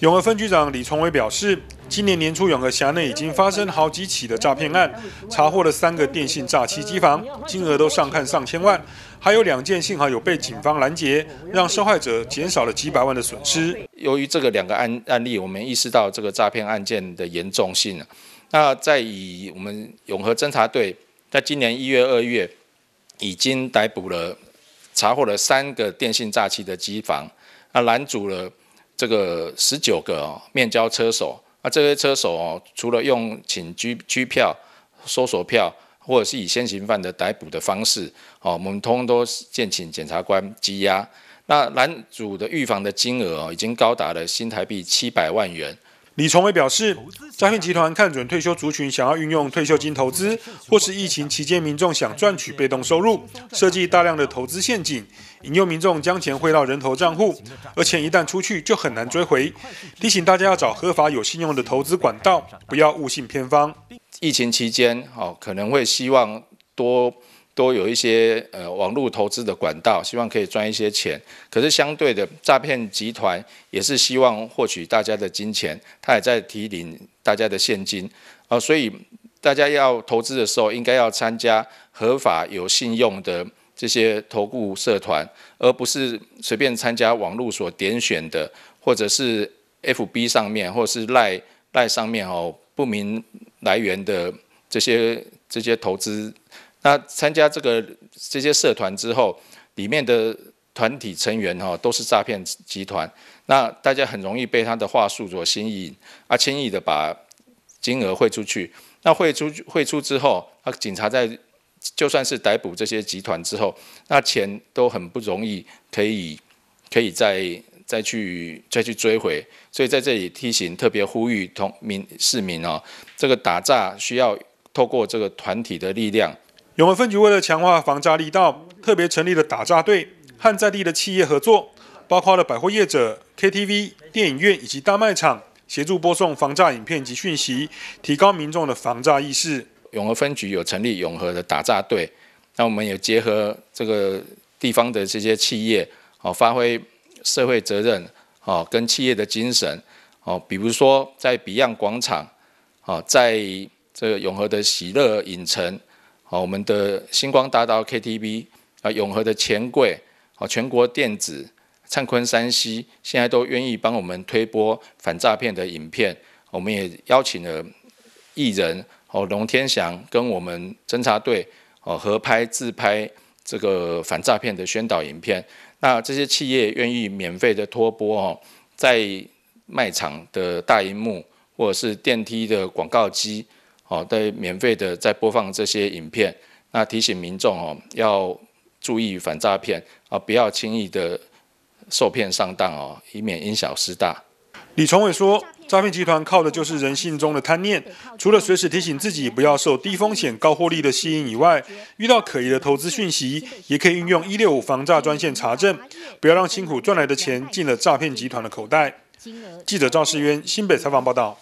永和分局长李崇伟表示，今年年初永和辖内已经发生好几起的诈骗案，查获了三个电信诈欺机房，金额都上看上千万，还有两件幸好有被警方拦截，让受害者减少了几百万的损失。由于这个两个案案例，我们意识到这个诈骗案件的严重性那在以我们永和侦查队，在今年一月、二月已经逮捕了、查获了三个电信诈欺的机房，那拦阻了。这个十九个哦，面交车手，那这些车手哦，除了用请拘居票、搜索票，或者是以现行犯的逮捕的方式哦，我们通通都建请检察官羁押。那男主的预防的金额哦，已经高达了新台币七百万元。李崇伟表示，诈骗集团看准退休族群想要运用退休金投资，或是疫情期间民众想赚取被动收入，设计大量的投资陷阱，引诱民众将钱汇到人头账户，而钱一旦出去就很难追回。提醒大家要找合法有信用的投资管道，不要误信偏方。疫情期间，哦，可能会希望多。都有一些呃网络投资的管道，希望可以赚一些钱。可是相对的，诈骗集团也是希望获取大家的金钱，他也在提领大家的现金啊。所以大家要投资的时候，应该要参加合法有信用的这些投顾社团，而不是随便参加网络所点选的，或者是 FB 上面，或者是赖赖上面哦不明来源的这些这些投资。那参加这个这些社团之后，里面的团体成员哈都是诈骗集团，那大家很容易被他的话术所吸引，啊，轻易的把金额汇出去。那汇出汇出之后，那警察在就算是逮捕这些集团之后，那钱都很不容易可以可以再再去再去追回。所以在这里提醒，特别呼吁同民市民哦，这个打诈需要透过这个团体的力量。永和分局为了强化防诈力道，特别成立了打诈队，和在地的企业合作，包括了百货业者、KTV、电影院以及大卖场，协助播送防诈影片及讯息，提高民众的防诈意识。永和分局有成立永和的打诈队，那我们也结合这个地方的这些企业，哦，发挥社会责任，哦，跟企业的精神，哦，比如说在 Beyond 广场，哦，在这永和的喜乐影城。哦，我们的星光大道 KTV 啊，永和的钱柜，哦，全国电子、灿坤、三西，现在都愿意帮我们推播反诈骗的影片。我们也邀请了艺人哦，龙天祥跟我们侦查队哦合拍自拍这个反诈骗的宣导影片。那这些企业愿意免费的拖播哦，在卖场的大荧幕或者是电梯的广告机。哦，在免费的在播放这些影片，那提醒民众哦，要注意反诈骗啊，不要轻易的受骗上当哦，以免因小失大。李崇伟说，诈骗集团靠的就是人性中的贪念，除了随时提醒自己不要受低风险高获利的吸引以外，遇到可疑的投资讯息，也可以运用一六五防诈专线查证，不要让辛苦赚来的钱进了诈骗集团的口袋。记者赵世渊，新北采访报道。